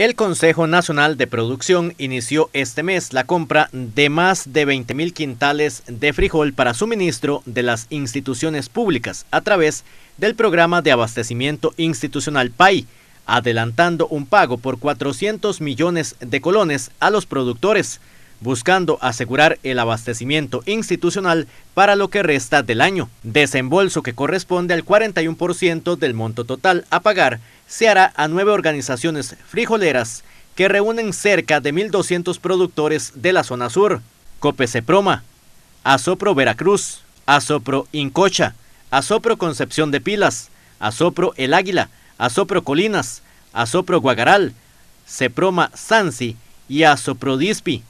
El Consejo Nacional de Producción inició este mes la compra de más de 20.000 quintales de frijol para suministro de las instituciones públicas a través del programa de abastecimiento institucional PAI, adelantando un pago por 400 millones de colones a los productores buscando asegurar el abastecimiento institucional para lo que resta del año. Desembolso que corresponde al 41% del monto total a pagar se hará a nueve organizaciones frijoleras que reúnen cerca de 1.200 productores de la zona sur. Copeceproma, Asopro Veracruz, Asopro Incocha, Asopro Concepción de Pilas, Asopro El Águila, Asopro Colinas, Asopro Guagaral, Ceproma Sansi y DISPI.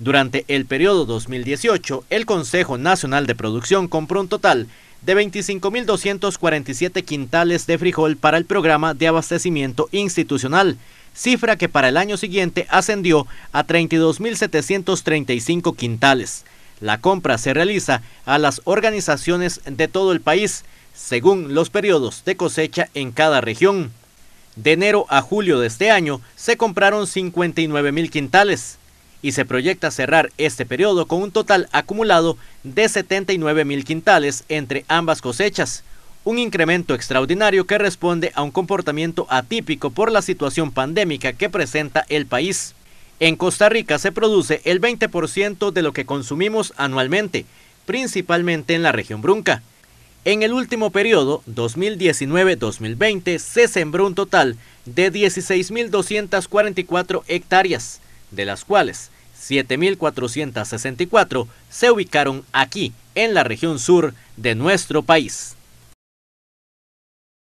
Durante el periodo 2018, el Consejo Nacional de Producción compró un total de 25.247 quintales de frijol para el programa de abastecimiento institucional, cifra que para el año siguiente ascendió a 32.735 quintales. La compra se realiza a las organizaciones de todo el país, según los periodos de cosecha en cada región. De enero a julio de este año se compraron 59.000 quintales y se proyecta cerrar este periodo con un total acumulado de 79 mil quintales entre ambas cosechas, un incremento extraordinario que responde a un comportamiento atípico por la situación pandémica que presenta el país. En Costa Rica se produce el 20% de lo que consumimos anualmente, principalmente en la región brunca. En el último periodo, 2019-2020, se sembró un total de 16.244 hectáreas, de las cuales 7.464 se ubicaron aquí, en la región sur de nuestro país.